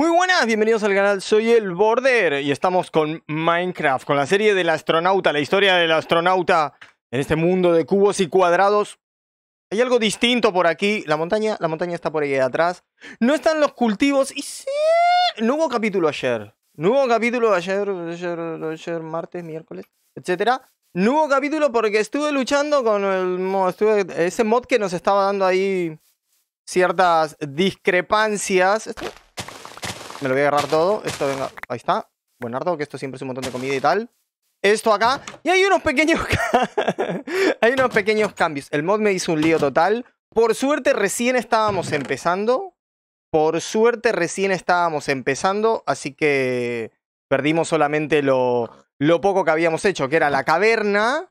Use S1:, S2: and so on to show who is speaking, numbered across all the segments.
S1: Muy buenas, bienvenidos al canal, soy el Border y estamos con Minecraft, con la serie del astronauta, la historia del astronauta en este mundo de cubos y cuadrados. Hay algo distinto por aquí, la montaña, la montaña está por ahí atrás. No están los cultivos y sí, no hubo capítulo ayer. No hubo capítulo ayer, ayer, martes, miércoles, etcétera. Nuevo capítulo porque estuve luchando con el estuve, ese mod que nos estaba dando ahí ciertas discrepancias. Me lo voy a agarrar todo. Esto, venga. Ahí está. Buenardo, que esto siempre es un montón de comida y tal. Esto acá. Y hay unos pequeños... hay unos pequeños cambios. El mod me hizo un lío total. Por suerte recién estábamos empezando. Por suerte recién estábamos empezando. Así que perdimos solamente lo, lo poco que habíamos hecho, que era la caverna.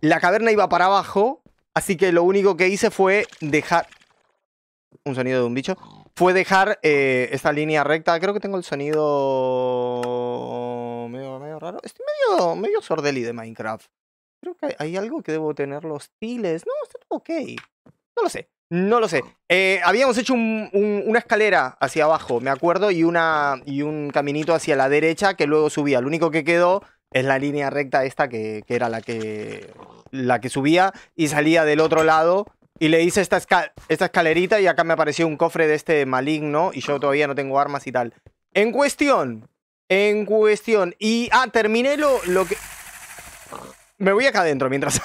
S1: La caverna iba para abajo. Así que lo único que hice fue dejar... Un sonido de un bicho fue dejar eh, esta línea recta. Creo que tengo el sonido medio, medio raro. Estoy medio, medio sordeli de Minecraft. Creo que hay, algo que debo tener los tiles. No, está todo ok. No lo sé. No lo sé. Eh, habíamos hecho una escalera hacia abajo, me acuerdo, y, una, y un caminito hacia la derecha que luego subía. Lo único que quedó es la línea recta esta que, era la que, la que subía y salía del otro lado y le hice esta, escal esta escalerita y acá me apareció un cofre de este maligno y yo todavía no tengo armas y tal. En cuestión, en cuestión. Y, ah, terminé lo, lo que... Me voy acá adentro mientras...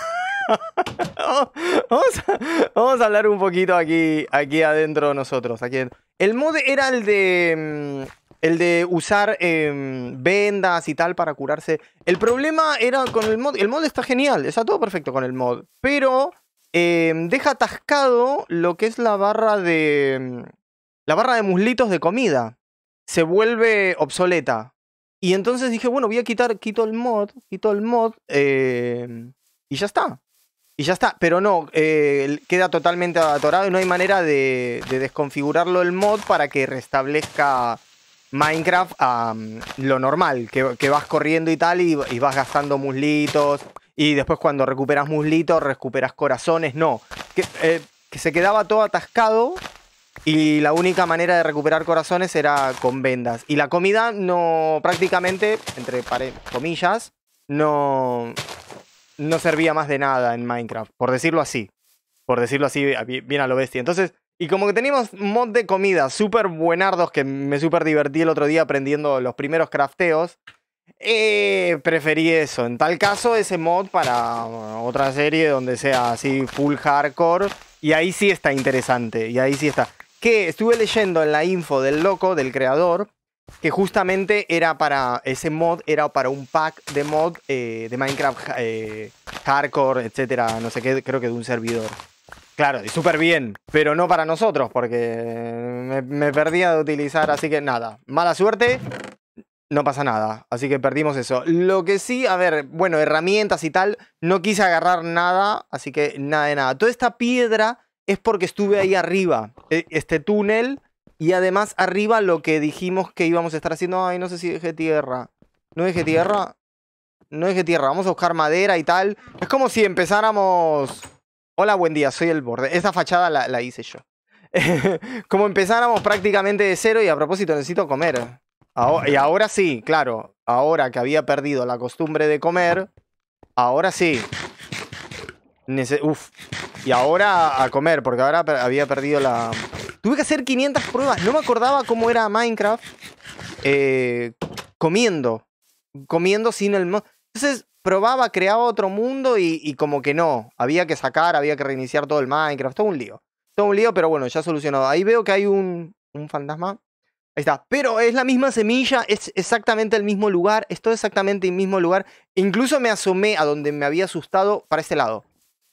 S1: vamos, a, hablar un poquito aquí, aquí adentro nosotros. Aquí El mod era el de... Mm, el de usar em, vendas y tal para curarse. El problema era con el mod. El mod está genial, está todo perfecto con el mod. Pero Em, deja atascado lo que es la barra de. La barra de muslitos de comida. Se vuelve obsoleta. Y entonces dije, bueno, voy a quitar, quito el mod, quito el mod, em, y ya está. Y ya está, pero no, eh, queda totalmente atorado y no hay manera de, desconfigurarlo el mod para que restablezca Minecraft a mm, lo normal, que, vas corriendo y tal y, y vas gastando muslitos, y después cuando recuperas muslitos, recuperas corazones, no. Eh, que, se quedaba todo atascado y la única manera de recuperar corazones era con vendas. Y la comida no, prácticamente, entre comillas, no, no servía más de nada en Minecraft, por decirlo así. Por decirlo así, bien a lo bestia. Entonces, y como que teníamos mod de comida súper buenardos que me súper divertí el otro día aprendiendo los primeros crafteos. Eh, preferí eso. En tal caso, ese mod para otra serie donde sea así full hardcore. Y ahí sí está interesante. Y ahí sí está. Que estuve leyendo en la info del loco, del creador, que justamente era para ese mod, era para un pack de mod eh, de Minecraft eh, hardcore, etcétera, no sé qué, creo que de un servidor. Claro, y súper bien, pero no para nosotros, porque me, me perdía de utilizar, así que nada, mala suerte no pasa nada. Así que perdimos eso. Lo que sí, a ver, bueno, herramientas y tal, no quise agarrar nada, así que nada de nada. Toda esta piedra es porque estuve ahí arriba, e, este túnel, y además arriba lo que dijimos que íbamos a estar haciendo. Ay, no sé si dejé tierra. ¿No dejé tierra? No dejé tierra, vamos a buscar madera y tal. Es como si empezáramos... Hola, buen día, soy el borde. Esta fachada la, la hice yo. como empezáramos prácticamente de cero y a propósito necesito comer y ahora sí, claro. Ahora que había perdido la costumbre de comer, ahora sí. Uf. Y ahora a comer, porque ahora había perdido la... Tuve que hacer 500 pruebas. No me acordaba cómo era Minecraft eh, comiendo. Comiendo sin el... Entonces probaba, creaba otro mundo y, como que no. Había que sacar, había que reiniciar todo el Minecraft. Todo un lío. Todo un lío, pero bueno, ya solucionado. Ahí veo que hay un, un fantasma. Pero es la misma semilla, es exactamente el mismo lugar, es todo exactamente el mismo lugar. Incluso me asomé a donde me había asustado para este lado.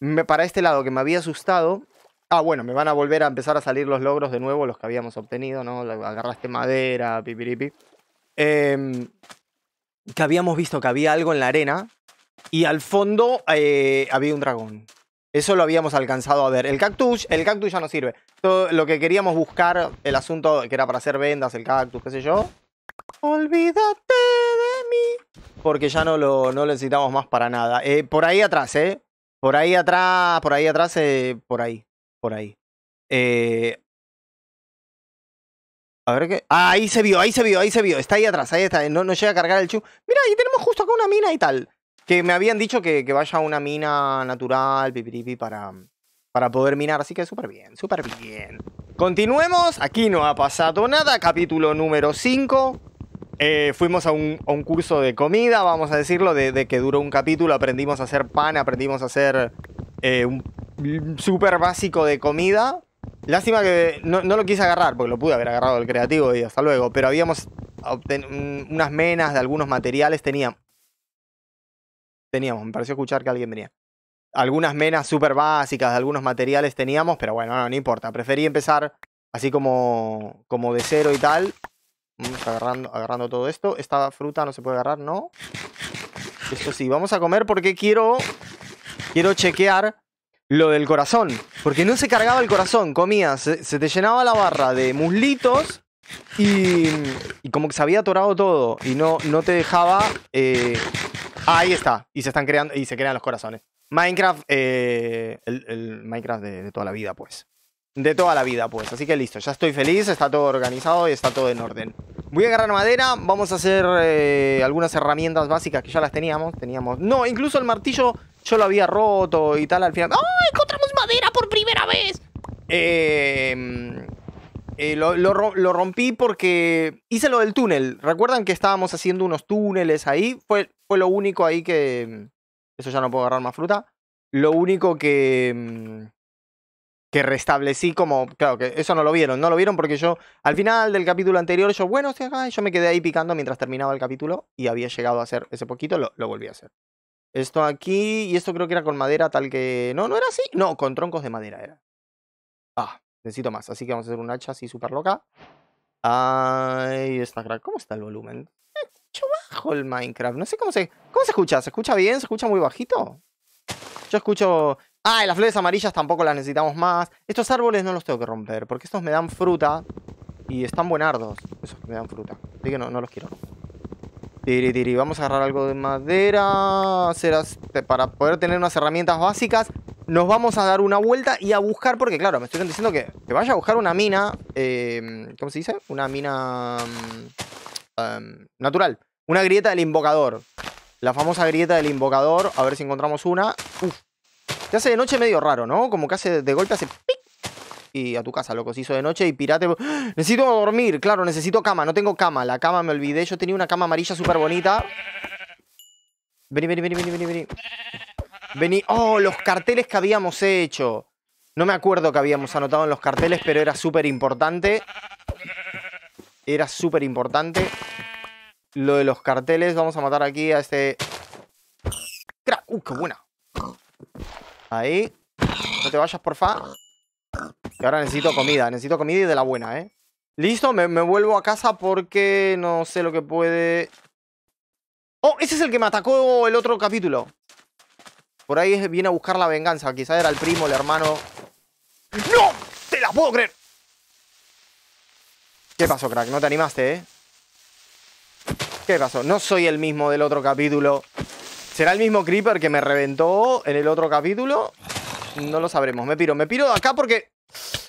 S1: Me, para este lado que me había asustado. Ah, bueno, me van a volver a empezar a salir los logros de nuevo, los que habíamos obtenido, ¿no? Agarraste madera, pipiripi. Eh, em, que habíamos visto que había algo en la arena y al fondo eh, había un dragón. Eso lo habíamos alcanzado a ver. El cactus, el cactus ya no sirve. lo que queríamos buscar, el asunto que era para hacer vendas, el cactus, qué sé yo. Olvídate de mí. Porque ya no lo, no necesitamos más para nada. Eh, por ahí atrás, ¿eh? Por ahí atrás, por ahí atrás, eh, por ahí. Por ahí. Eh, a ver qué. Ah, ahí se vio, ahí se vio, ahí se vio. Está ahí atrás, ahí está. No, no llega a cargar el chu. Mira, ahí tenemos justo acá una mina y tal. Que me habían dicho que, vaya a una mina natural, pipiripi, para, para poder minar. Así que súper bien, súper bien. Continuemos. Aquí no ha pasado nada. Capítulo número 5. Eh, fuimos a un, curso de comida, vamos a decirlo, de, que duró un capítulo. Aprendimos a hacer pan, aprendimos a hacer eh, un súper básico de comida. Lástima que no, lo quise agarrar, porque lo pude haber agarrado el creativo y hasta luego. Pero habíamos unas menas de algunos materiales, tenía teníamos. Me pareció escuchar que alguien venía. Algunas menas súper básicas algunos materiales teníamos, pero bueno, no, importa. Preferí empezar así como, como de cero y tal. agarrando, agarrando todo esto. Esta fruta no se puede agarrar, ¿no? Esto sí, vamos a comer porque quiero. Quiero chequear lo del corazón. Porque no se cargaba el corazón, comías, se, te llenaba la barra de muslitos y, como que se había atorado todo y no, no te dejaba eh, Ahí está. Y se están creando y se crean los corazones. Minecraft, eh, el, Minecraft de, toda la vida, pues. De toda la vida, pues. Así que listo, ya estoy feliz, está todo organizado y está todo en orden. Voy a agarrar madera, vamos a hacer eh, algunas herramientas básicas que ya las teníamos. Teníamos. No, incluso el martillo yo lo había roto y tal al final. ¡Ah! encontramos madera por primera vez! Eh eh, lo, rompí porque hice lo del túnel. ¿Recuerdan que estábamos haciendo unos túneles ahí? Fue, fue lo único ahí que... Mm, eso ya no puedo agarrar más fruta. Lo único que... Mm, que restablecí como... Claro, que eso no lo vieron. No lo vieron porque yo... Al final del capítulo anterior yo... Bueno, estoy acá. yo me quedé ahí picando mientras terminaba el capítulo. Y había llegado a hacer ese poquito. Lo, lo volví a hacer. Esto aquí... Y esto creo que era con madera tal que... No, no era así. No, con troncos de madera era. Ah, Necesito más, así que vamos a hacer un hacha así súper loca. Ay, está crack. ¿Cómo está el volumen? Mucho bajo el Minecraft. No sé cómo se... ¿Cómo se escucha? ¿Se escucha bien? ¿Se escucha muy bajito? Yo escucho... Ah, las flores amarillas tampoco las necesitamos más. Estos árboles no los tengo que romper, porque estos me dan fruta. Y están buenardos, esos me dan fruta. Así que no, no los quiero romper. Tiri, tiri. Vamos a agarrar algo de madera. Este, para poder tener unas herramientas básicas, nos vamos a dar una vuelta y a buscar, porque claro, me estoy diciendo que, te vaya a buscar una mina, em, ¿cómo se dice? Una mina mm, em, natural. Una grieta del invocador. La famosa grieta del invocador. A ver si encontramos una. Uf. se hace de noche medio raro, ¿no? Como que hace de golpe hace pic y a tu casa, loco. Se hizo de noche y pirate. ¡ah! Necesito dormir, claro, necesito cama. No tengo cama. La cama me olvidé. Yo tenía una cama amarilla súper bonita. Vení, vení, vení, vení, vení, vení. Vení. Oh, los carteles que habíamos hecho. No me acuerdo que habíamos anotado en los carteles, pero era súper importante. Era súper importante. Lo de los carteles. Vamos a matar aquí a este... ¡Uh, qué buena! Ahí. No te vayas, porfa. Y ahora necesito comida, necesito comida y de la buena, ¿eh? Listo, me, me vuelvo a casa porque no sé lo que puede... ¡Oh! Ese es el que me atacó el otro capítulo. Por ahí viene a buscar la venganza. Quizá era el primo, el hermano. ¡No! ¡Te la puedo creer! ¿Qué pasó, crack? No te animaste, ¿eh? ¿Qué pasó? No soy el mismo del otro capítulo. ¿Será el mismo creeper que me reventó en el otro capítulo? No lo sabremos. Me piro. Me piro de acá porque...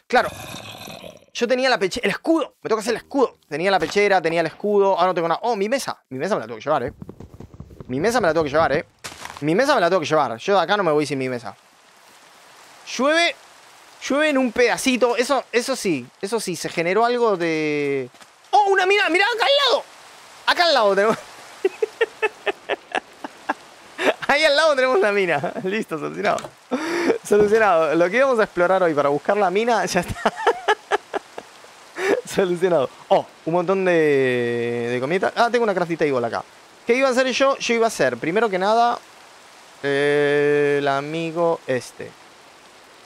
S1: Claro. Yo tenía la pechera... El escudo. Me toca hacer el escudo. Tenía la pechera, tenía el escudo. Ahora no tengo nada. Oh, mi mesa. Mi mesa me la tengo que llevar, eh. Mi mesa me la tengo que llevar, eh. Mi mesa me la tengo que llevar. Yo de acá no me voy sin mi mesa. Llueve. Llueve en un pedacito. Eso, eso sí. Eso sí. Se generó algo de... ¡Oh, una mina! mira acá al lado! Acá al lado tenemos... Ahí al lado tenemos una mina. Listo, asesinado. Solucionado. Lo que íbamos a explorar hoy para buscar la mina ya está. Solucionado. Oh, un montón de, de comida. Ah, tengo una craftita igual acá. ¿Qué iba a hacer yo? Yo iba a hacer, primero que nada, eh, el amigo este.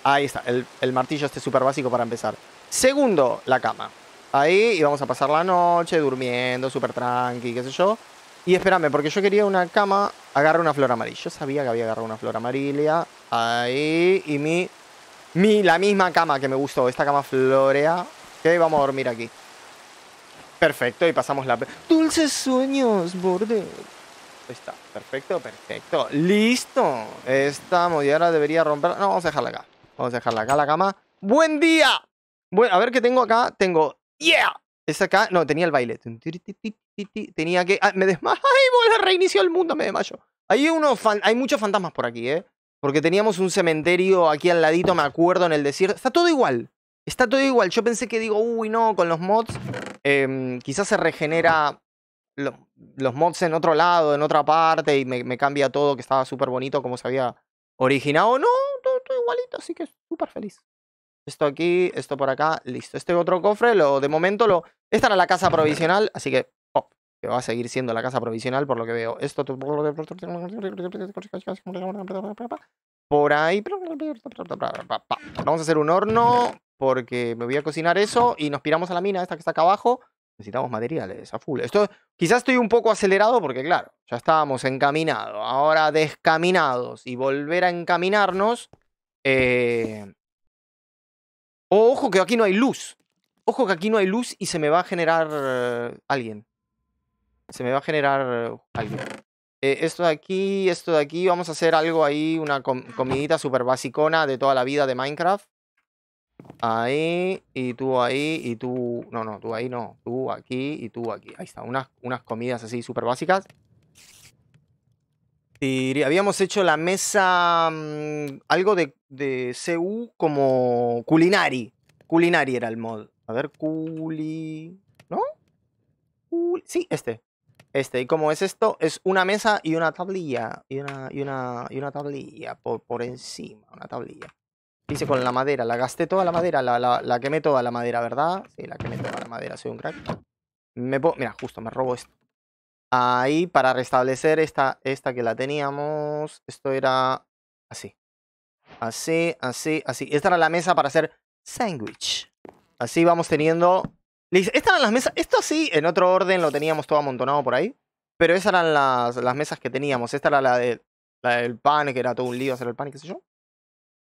S1: Ahí está, el, el martillo este súper básico para empezar. Segundo, la cama. Ahí íbamos a pasar la noche durmiendo, súper tranqui, qué sé yo. Y espérame, porque yo quería una cama, agarra una flor amarilla. Yo sabía que había agarrado una flor amarilla. Ahí, y mi, mi, la misma cama que me gustó, esta cama florea. Que vamos a dormir aquí. Perfecto, y pasamos la... Dulces sueños, borde. Ahí Está, perfecto, perfecto. ¡Listo! esta y debería romper... No, vamos a dejarla acá. Vamos a dejarla acá, la cama. ¡Buen día! a ver qué tengo acá. Tengo... ¡Yeah! Es acá, no, tenía el baile. Tenía que. Ah, me desmayo. ¡Ay, Reinició el mundo, me desmayo. Hay, uno Hay muchos fantasmas por aquí, ¿eh? Porque teníamos un cementerio aquí al ladito, me acuerdo, en el desierto. Está todo igual. Está todo igual. Yo pensé que digo, uy, no, con los mods. Em, quizás se regenera los mods en otro lado, en otra parte, y me, cambia todo, que estaba súper bonito como se había originado. No, todo, todo igualito, así que súper feliz. Esto aquí, esto por acá, listo. Este otro cofre, lo de momento lo... Esta era la casa provisional, así que... que va a seguir siendo la casa provisional por lo que veo. Esto... Por ahí... Vamos a hacer un horno porque me voy a cocinar eso y nos piramos a la mina esta que está acá abajo. Necesitamos materiales a full. Esto quizás estoy un poco acelerado porque, claro, ya estábamos encaminados. Ahora descaminados y volver a encaminarnos... Eh ojo que aquí no hay luz. Ojo que aquí no hay luz y se me va a generar eh, alguien. Se me va a generar eh, alguien. Eh, esto de aquí, esto de aquí. Vamos a hacer algo ahí, una comidita súper basicona de toda la vida de Minecraft. Ahí, y tú ahí, y tú... No, no, tú ahí no. Tú aquí y tú aquí. Ahí está, unas, unas comidas así súper básicas habíamos hecho la mesa mm, algo de, de, CU como culinari. Culinari era el mod. A ver, culi... ¿No? Sí, este. Este. ¿Y cómo es esto? Es una mesa y una tablilla. Y una, y una, y una tablilla por, por encima. Una tablilla. Hice con la madera. La gasté toda la madera. La, la, la quemé toda la madera, ¿verdad? Sí, la quemé toda la madera. Soy un crack. Me Mira, justo me robo esto. Ahí para restablecer esta, esta que la teníamos, esto era así. Así, así, así. Esta era la mesa para hacer sándwich. Así vamos teniendo... Estas eran las mesas... Esto así en otro orden lo teníamos todo amontonado por ahí. Pero esas eran las, las mesas que teníamos. Esta era la, de, la del pan, que era todo un lío hacer el pan, qué sé yo.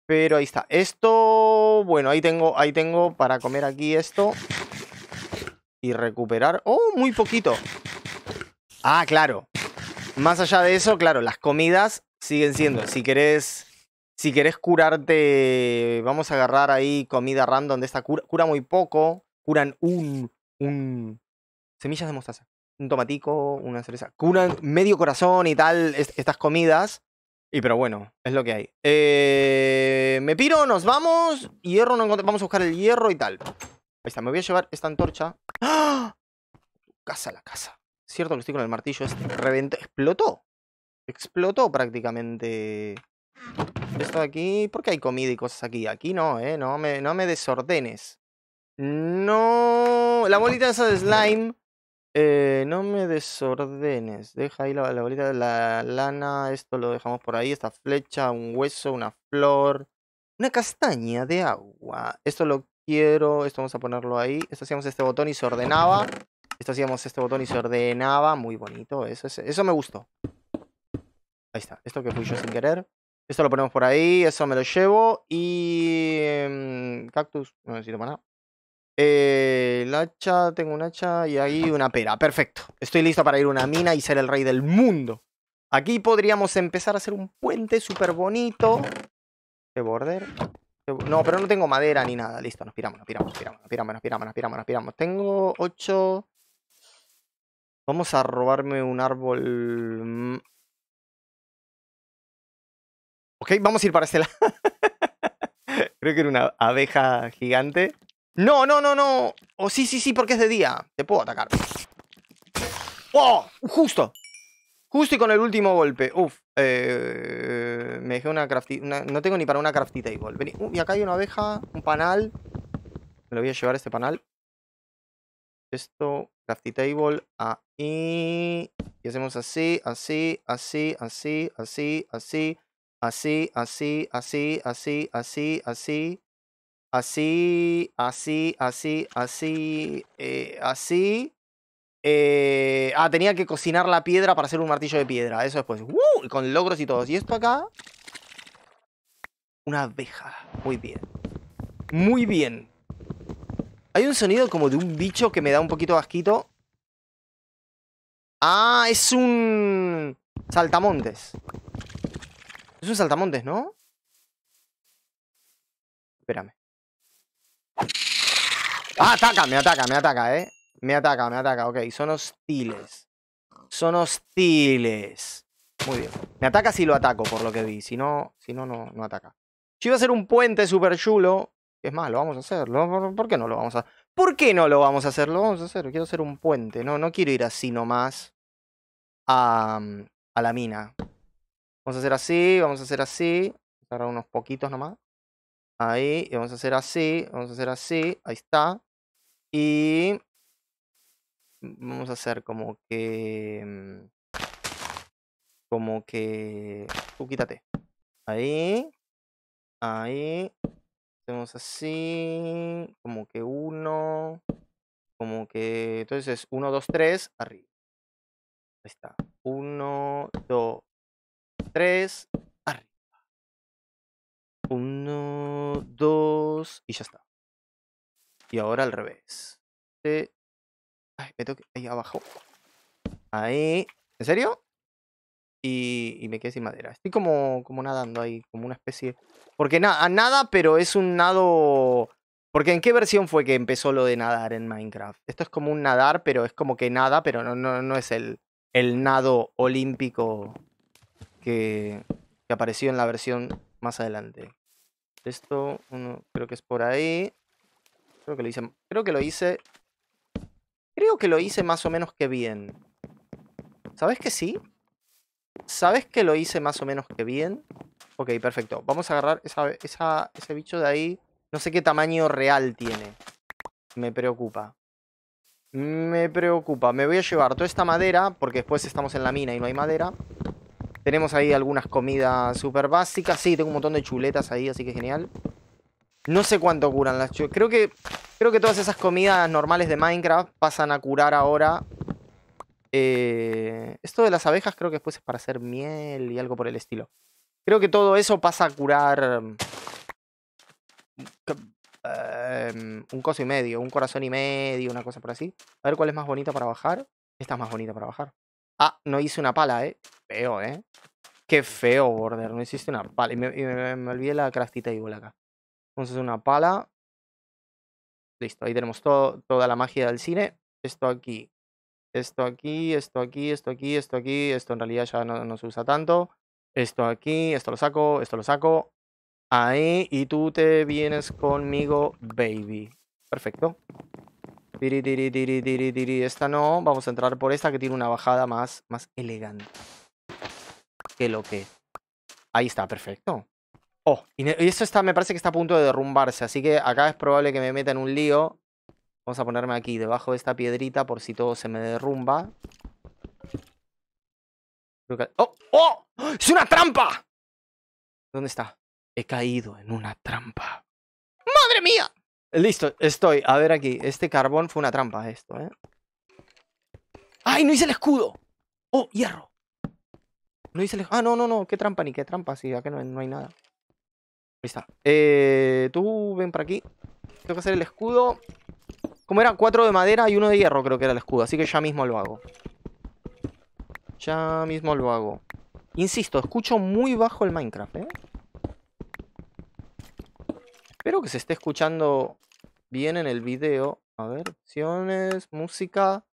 S1: Pero ahí está. Esto... Bueno, ahí tengo, ahí tengo para comer aquí esto. Y recuperar... ¡Oh, muy poquito! Ah, claro. Más allá de eso, claro, las comidas siguen siendo. Si querés, si querés curarte, vamos a agarrar ahí comida random de esta cura. Cura muy poco. Curan un, un semillas de mostaza, un tomatico, una cereza. Curan medio corazón y tal estas comidas. Y pero bueno, es lo que hay. Eh, me piro, nos vamos. Hierro no Vamos a buscar el hierro y tal. Ahí está, me voy a llevar esta antorcha. ¡Ah! Casa, la casa. Cierto que estoy con el martillo. Este reventó. Explotó. Explotó prácticamente. Esto de aquí. ¿Por qué hay comida y cosas aquí? Aquí no, eh. No me, no me desordenes. No. La bolita esa de slime. Eh, no me desordenes. Deja ahí la, la bolita de la lana. Esto lo dejamos por ahí. Esta flecha, un hueso, una flor. Una castaña de agua. Esto lo quiero. Esto vamos a ponerlo ahí. Esto hacíamos este botón y se ordenaba. Esto hacíamos este botón y se ordenaba. Muy bonito. Eso, eso me gustó. Ahí está. Esto que fui yo sin querer. Esto lo ponemos por ahí. Eso me lo llevo. Y... Mm, cactus. No necesito para nada. Eh, el hacha. Tengo un hacha. Y ahí una pera. Perfecto. Estoy listo para ir a una mina y ser el rey del mundo. Aquí podríamos empezar a hacer un puente súper bonito. De border. No, pero no tengo madera ni nada. Listo, nos piramos, nos piramos, nos piramos, nos piramos, nos piramos, nos piramos, Tengo ocho... Vamos a robarme un árbol... Mm. Ok, vamos a ir para este lado. Creo que era una abeja gigante. No, no, no, no. O oh, sí, sí, sí, porque es de día. Te puedo atacar. ¡Oh! Justo. Justo y con el último golpe. Uf. Eh, me dejé una crafty... no tengo ni para una crafty table. Vení. y acá hay una abeja, un panal. Me lo voy a llevar este panal esto, crafty Table a y, hacemos así, así, así, así, así, así, así, así, así, así, así, así, así, así, así, así, así. ah, tenía que cocinar la piedra para hacer un martillo de piedra. Eso después. Con logros y todos. Y esto acá. Una abeja. Muy bien. Muy bien. Hay un sonido como de un bicho que me da un poquito asquito. Ah, es un... Saltamontes. Es un saltamontes, ¿no? Espérame. Ah, ataca, me ataca, me ataca, ¿eh? Me ataca, me ataca, ok. Son hostiles. Son hostiles. Muy bien. Me ataca si lo ataco, por lo que vi. Si no, si no, no, no ataca. Yo iba a ser un puente super chulo, es más, lo vamos a hacer. ¿Por qué no lo vamos a hacer? ¿Por qué no lo vamos a hacer? Lo vamos a hacer. Quiero hacer un puente. No, no quiero ir así nomás a, mm, a la mina. Vamos a hacer así, vamos a hacer así. Vamos unos poquitos nomás. Ahí, y vamos a hacer así, vamos a hacer así. Ahí está. Y vamos a hacer como que... Mm, como que... Tú quítate. Ahí. Ahí. Hacemos así, como que uno, como que... Entonces, es 1, 2, 3, arriba. Ahí está. 1, 2, 3, arriba. 1, 2 y ya está. Y ahora al revés. Ay, Ahí abajo. Ahí. ¿En serio? Y, me quedé sin madera. Estoy como, como nadando ahí, como una especie... Porque nada, nada, pero es un nado... Porque ¿en qué versión fue que empezó lo de nadar en Minecraft? Esto es como un nadar, pero es como que nada, pero no, no, no es el, el nado olímpico que, apareció en la versión más adelante. Esto, creo que es por ahí. Creo que lo hice... Creo que lo hice... Creo que lo hice más o menos que bien. ¿Sabes que sí? ¿Sabes que lo hice más o menos que bien? Ok, perfecto. Vamos a agarrar ese bicho de ahí. No sé qué tamaño real tiene. Me preocupa. Me preocupa. Me voy a llevar toda esta madera, porque después estamos en la mina y no hay madera. Tenemos ahí algunas comidas súper básicas. Sí, tengo un montón de chuletas ahí, así que genial. No sé cuánto curan las chuletas. Creo que, creo que todas esas comidas normales de Minecraft pasan a curar ahora eh, esto de las abejas creo que después es para hacer miel y algo por el estilo. Creo que todo eso pasa a curar... Mm, em, un coso y medio, un corazón y medio, una cosa por así. A ver cuál es más bonita para bajar. Esta es más bonita para bajar. Ah, no hice una pala, eh. Feo, eh. Qué feo, border. No hiciste una pala. Y me, olvidé la craftita igual acá. Entonces una pala. Listo, ahí tenemos toda la magia del cine. Esto aquí esto aquí, esto aquí, esto aquí, esto aquí, esto en realidad ya no, no, se usa tanto, esto aquí, esto lo saco, esto lo saco, ahí, y tú te vienes conmigo, baby. Perfecto. Diri, esta no, vamos a entrar por esta que tiene una bajada más, más elegante. Que lo que. Ahí está, perfecto. Oh, y esto está, me parece que está a punto de derrumbarse, así que acá es probable que me meta en un lío Vamos a ponerme aquí, debajo de esta piedrita, por si todo se me derrumba. ¡Oh! ¡Oh! ¡Es una trampa! ¿Dónde está? He caído en una trampa. ¡Madre mía! Listo, estoy. A ver aquí. Este carbón fue una trampa, esto, ¿eh? ¡Ay, no hice el escudo! ¡Oh, hierro! No hice el escudo. Ah, no, no, no. ¿Qué trampa ni qué trampa? Sí, acá no, no hay nada. Ahí está. Eh, tú ven para aquí. Tengo que hacer el escudo. Como era? Cuatro de madera y uno de hierro creo que era el escudo. Así que ya mismo lo hago. Ya mismo lo hago. Insisto, escucho muy bajo el Minecraft, ¿eh? Espero que se esté escuchando bien en el video. A ver, opciones, música.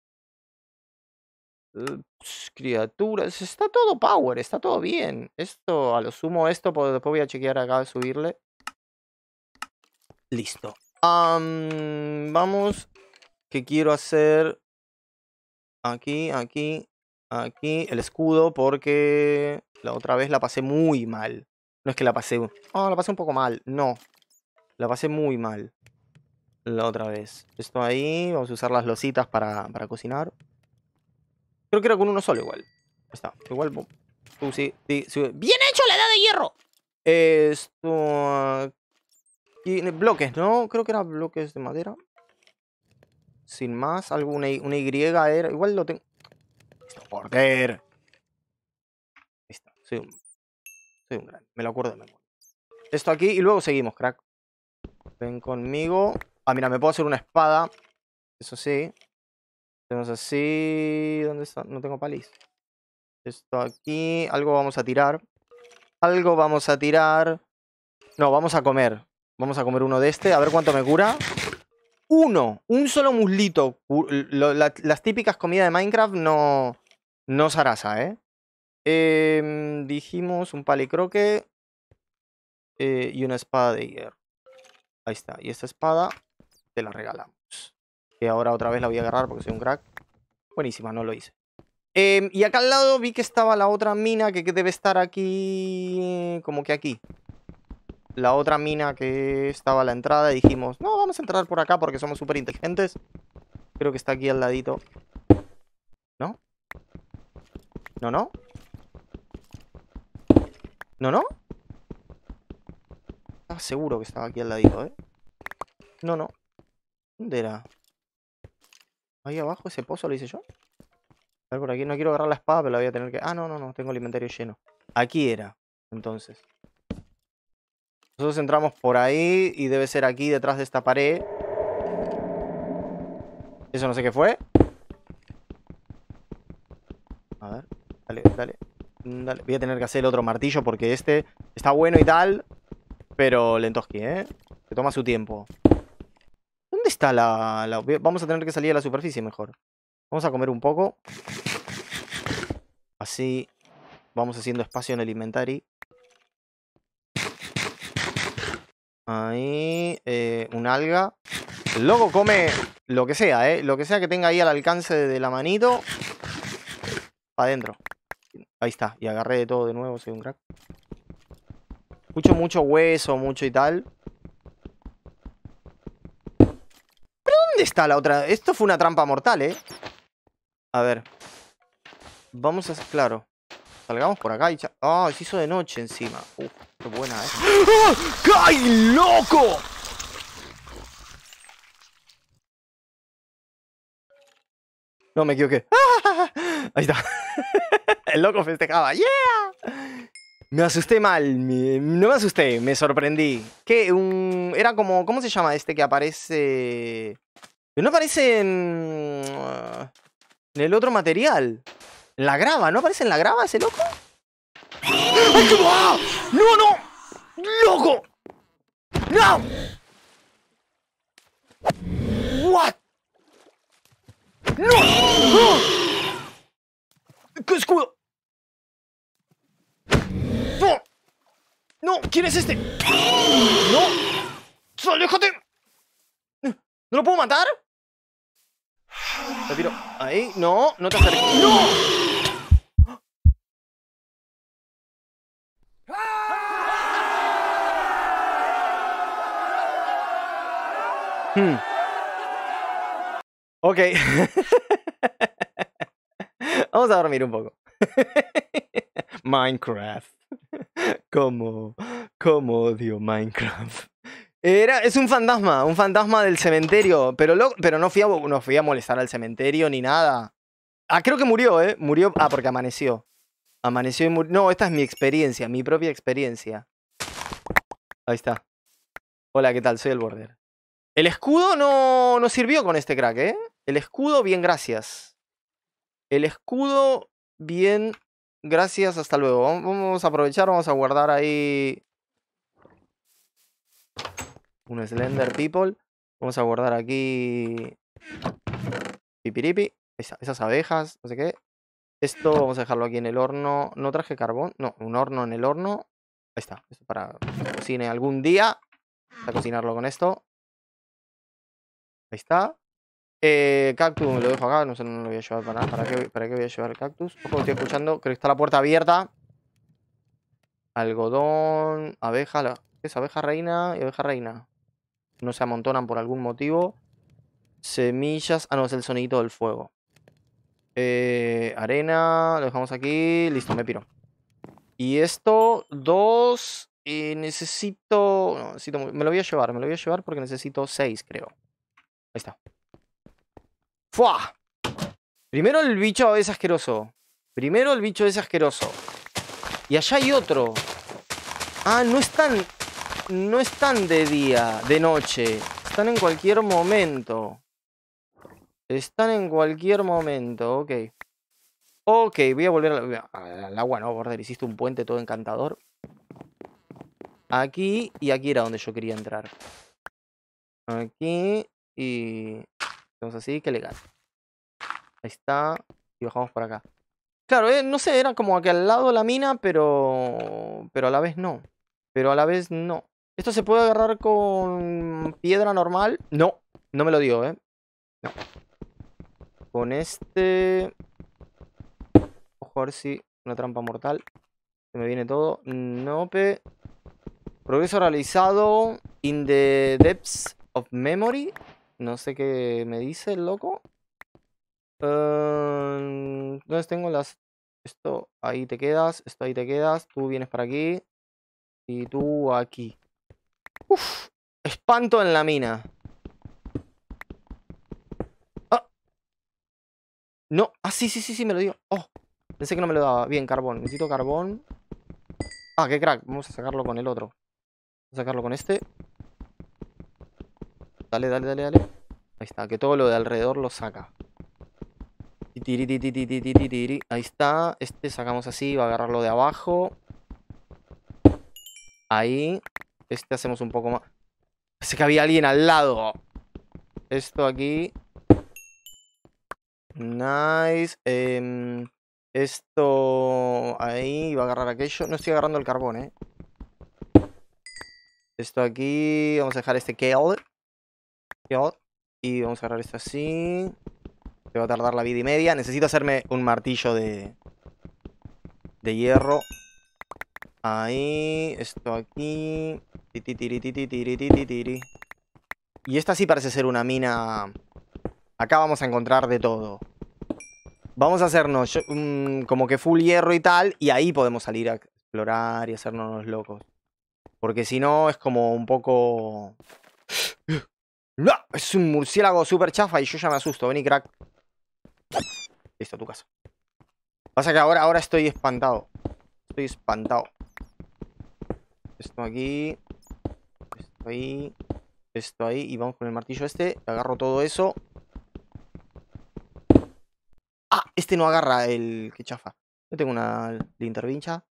S1: Eh, criaturas. Está todo power, está todo bien. Esto, a lo sumo esto, pues, después voy a chequear acá, subirle. Listo vamos, que quiero hacer aquí, aquí, aquí el escudo porque la otra vez la pasé muy mal. No es que la pasé... Ah, la pasé un poco mal. No. La pasé muy mal. La otra vez. Esto ahí. Vamos a usar las lositas para, cocinar. Creo que era con uno solo igual. Está. Igual... ¡Bien hecho la edad de hierro! Esto eh, bloques, ¿no? Creo que eran bloques de madera. Sin más, alguna una Y era. Igual lo tengo. porter Listo, soy un. Soy un gran. Me lo acuerdo de Esto aquí y luego seguimos, crack. Ven conmigo. Ah, mira, me puedo hacer una espada. Eso sí. Tenemos así. ¿Dónde está? No tengo paliz. Esto aquí. Algo vamos a tirar. Algo vamos a tirar. No, vamos a comer. Vamos a comer uno de este, a ver cuánto me cura. Uno, un solo muslito. las típicas comidas de Minecraft no, no sarasa, ¿eh? Em, dijimos un palicroque eh, y una espada de hierro. Ahí está. Y esta espada te la regalamos. Que ahora otra vez la voy a agarrar porque soy un crack. Buenísima, no lo hice. Em, y acá al lado vi que estaba la otra mina que debe estar aquí... Como que aquí la otra mina que estaba a la entrada y dijimos, no, vamos a entrar por acá porque somos súper inteligentes. Creo que está aquí al ladito. ¿No? ¿No, no? ¿No, no? Ah, seguro que estaba aquí al ladito, ¿eh? No, no. ¿Dónde era? Ahí abajo, ese pozo lo hice yo. A ver, por aquí no quiero agarrar la espada, pero la voy a tener que... Ah, no, no, no, tengo el inventario lleno. Aquí era, entonces. Nosotros entramos por ahí y debe ser aquí detrás de esta pared. Eso no sé qué fue. A ver, dale, dale, mm, dale. Voy a tener que hacer el otro martillo porque este está bueno y tal. Pero lentoski, ¿eh? Se toma su tiempo. ¿Dónde está la...? Vamos a tener que salir a la superficie mejor. Vamos a comer un poco. Así vamos haciendo espacio en el inventario. Ahí, eh, un alga. El loco come lo que sea, ¿eh? Lo que sea que tenga ahí al alcance de la manito. Para adentro. Ahí está. Y agarré de todo de nuevo, soy un crack. Escucho mucho hueso, mucho y tal. ¿Pero dónde está la otra? Esto fue una trampa mortal, ¿eh? A ver. Vamos a... Claro. Salgamos por acá y ¡Ah! Oh, se hizo de noche encima. ¡Uf! ¡Qué buena, eh! ¡Ay, loco! No, me equivoqué. Ahí está. El loco festejaba. ¡Yeah! Me asusté mal, no me asusté, me sorprendí. Que un, era como, ¿cómo se llama este que aparece? No aparece en, en el otro material. La grava, ¿no aparece en la grava ese loco? no! ¡Loco! ¡No! ¿What? ¡No! ¿Qué escudo? ¡No! ¡No! ¿Quién es este? ¡No! ¡Aléjate! ¿No lo puedo matar? Lo tiro. Ahí. No, no te acerques. ¡No! Hmm. Ok. Vamos a dormir un poco. Minecraft. ¿Cómo? ¿Cómo odio Minecraft. Era, es un fantasma, un fantasma del cementerio. Pero, lo, pero no, fui a, no fui a molestar al cementerio ni nada. Ah, creo que murió, ¿eh? Murió. Ah, porque amaneció. Amaneció y murió. No, esta es mi experiencia, mi propia experiencia. Ahí está. Hola, ¿qué tal? Soy el Border. El escudo no, sirvió con este crack, ¿eh? El escudo, bien, gracias. El escudo, bien, gracias, hasta luego. Vamos a aprovechar, vamos a guardar ahí un Slender People. Vamos a guardar aquí. Pipiripi. esas abejas, no sé qué. Esto vamos a dejarlo aquí en el horno. No traje carbón. No, un horno en el horno. Ahí está. Esto para que cocine algún día. Para cocinarlo con esto. Ahí está. Eh, cactus me lo dejo acá, no sé, no lo voy a llevar para nada. ¿Para qué, voy a llevar el cactus? Ojo, estoy escuchando, creo que está la puerta abierta. Algodón, abeja, ¿qué es? Abeja reina y abeja reina. No se amontonan por algún motivo. Semillas, ah no, es el sonido del fuego. Eh, arena, lo dejamos aquí, listo, me piro. Y esto, dos, y eh, necesito... necesito... Me lo voy a llevar, me lo voy a llevar porque necesito seis, creo está. ¡Fua! Primero el bicho es asqueroso. Primero el bicho es asqueroso. Y allá hay otro. Ah, no están... No están de día, de noche. Están en cualquier momento. Están en cualquier momento, ok. Ok, voy a volver al, al agua, no, border. Hiciste un puente todo encantador. Aquí y aquí era donde yo quería entrar. Aquí y vamos pues así, que legal. Ahí está. Y bajamos por acá. Claro, eh, no sé, era como aquí al lado la mina, pero... Pero a la vez no. Pero a la vez no. ¿Esto se puede agarrar con piedra normal? No, no me lo dio, ¿eh? No. Con este... Ojo, a ver si... Una trampa mortal. Se me viene todo. Nope. Progreso realizado in the depths of memory. No sé qué me dice el loco. Em, entonces tengo las... Esto, ahí te quedas, esto ahí te quedas, tú vienes para aquí y tú aquí. Uf, espanto en la mina. Ah. No, ah, sí, sí, sí, sí, me lo dio. Oh, pensé que no me lo daba. Bien, carbón, necesito carbón. Ah, qué crack, vamos a sacarlo con el otro. Vamos a sacarlo con este. Dale, dale, dale, dale. Ahí está, que todo lo de alrededor lo saca. Ahí está. Este sacamos así, va a agarrarlo de abajo. Ahí. Este hacemos un poco más. Pensé que había alguien al lado. Esto aquí. Nice. Em, esto ahí va a agarrar aquello. No estoy agarrando el carbón, eh. Esto aquí. Vamos a dejar este kale. Y vamos a agarrar esto así. te va a tardar la vida y media. Necesito hacerme un martillo de... De hierro. Ahí. Esto aquí. Y esta sí parece ser una mina... Acá vamos a encontrar de todo. Vamos a hacernos como que full hierro y tal. Y ahí podemos salir a explorar y hacernos los locos. Porque si no es como un poco... ¡No! Es un murciélago súper chafa y yo ya me asusto. Vení, crack. Listo, tu casa. Pasa que ahora, ahora estoy espantado. Estoy espantado. Esto aquí. Esto ahí. Esto ahí. Y vamos con el martillo este. Agarro todo eso. Ah, este no agarra el... qué chafa. Yo tengo una lintervincha.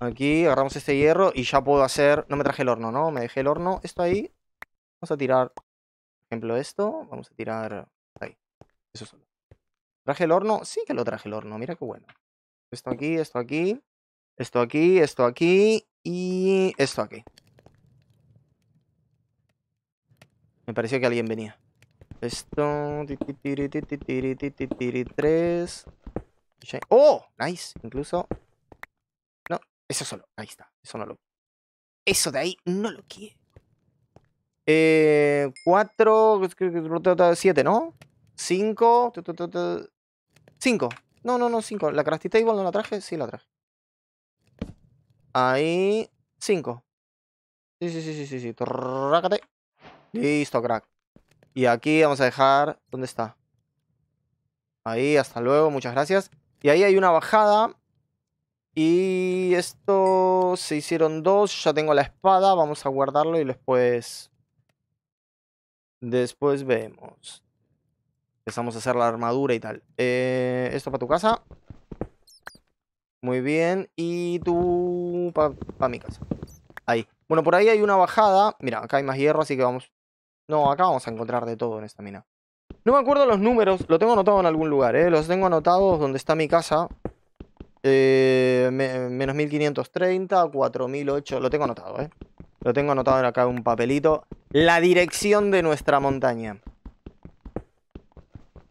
S1: Aquí agarramos este hierro y ya puedo hacer... No me traje el horno, ¿no? Me dejé el horno. Esto ahí. Vamos a tirar ejemplo, esto. Vamos a tirar ahí. Eso solo. ¿Traje el horno? Sí que lo traje el horno. Mira qué bueno. Esto aquí, esto aquí. Esto aquí, esto aquí. Y esto aquí. Me pareció que alguien venía. Esto. Tres. ¡Oh! Nice. Incluso. No, eso solo. Ahí está. Eso no lo. Eso de ahí no lo quiero. Eh, 4, 7, ¿no? 5, 5. No, no, no, 5. ¿La crafty table no la traje? Sí, la traje. Ahí, 5. Sí, sí, sí, sí, sí, sí. Listo, crack. Y aquí vamos a dejar... ¿Dónde está? Ahí, hasta luego, muchas gracias. Y ahí hay una bajada. Y esto se hicieron dos. Ya tengo la espada. Vamos a guardarlo y después Después vemos. Empezamos a hacer la armadura y tal. Eh, esto para tu casa. Muy bien. Y tú para mi casa. Ahí. Bueno, por ahí hay una bajada. Mira, acá hay más hierro, así que vamos... No, acá vamos a encontrar de todo en esta mina. No me acuerdo los números. Lo tengo anotado en algún lugar, ¿eh? Los tengo anotados donde está mi casa. Eh, menos 1530, 4008. Lo tengo anotado, ¿eh? Lo tengo anotado acá en un papelito. La dirección de nuestra montaña.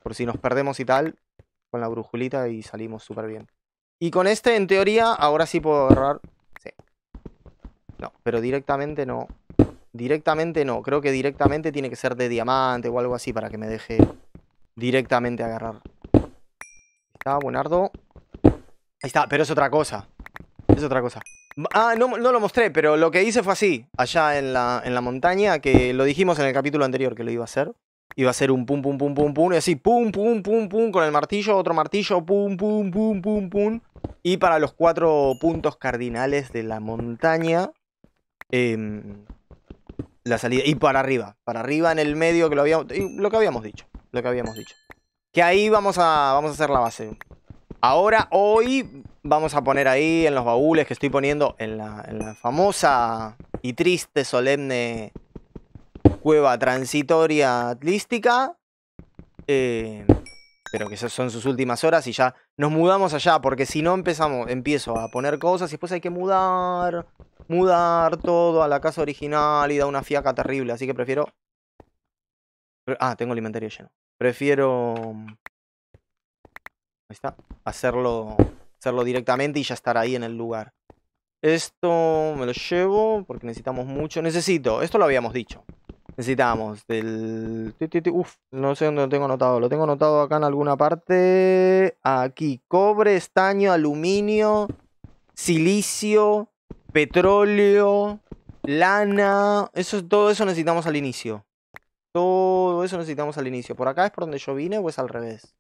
S1: Por si nos perdemos y tal, con la brujulita y salimos súper bien. Y con este, en teoría, ahora sí puedo agarrar... Sí. No, pero directamente no. Directamente no. Creo que directamente tiene que ser de diamante o algo así para que me deje directamente agarrar. Ahí está, buenardo. Ahí está, pero es otra cosa. Es otra cosa. Ah, no, lo mostré, pero lo que hice fue así, allá en la, en la montaña, que lo dijimos en el capítulo anterior que lo iba a hacer. Iba a ser un pum, pum, pum, pum, pum, y así, pum, pum, pum, pum, con el martillo, otro martillo, pum, pum, pum, pum, pum. Y para los cuatro puntos cardinales de la montaña, la salida. Y para arriba, para arriba en el medio, que lo, habíamos, lo que habíamos dicho, lo que habíamos dicho. Que ahí vamos a, vamos a hacer la base. Ahora, hoy, vamos a poner ahí en los baúles que estoy poniendo en la, famosa y triste, solemne cueva transitoria atlística. Eh, pero que esas son sus últimas horas y ya nos mudamos allá, porque si no empezamos, empiezo a poner cosas y después hay que mudar, mudar todo a la casa original y da una fiaca terrible, así que prefiero... Ah, tengo el inventario lleno. Prefiero Hacerlo, hacerlo directamente y ya estar ahí en el lugar. Esto me lo llevo porque necesitamos mucho. Necesito, esto lo habíamos dicho. Necesitamos del... Uf, no sé dónde lo tengo anotado. Lo tengo anotado acá en alguna parte. Aquí, cobre, estaño, aluminio, silicio, petróleo, lana. Eso, todo eso necesitamos al inicio. Todo eso necesitamos al inicio. ¿Por acá es por donde yo vine o es al revés?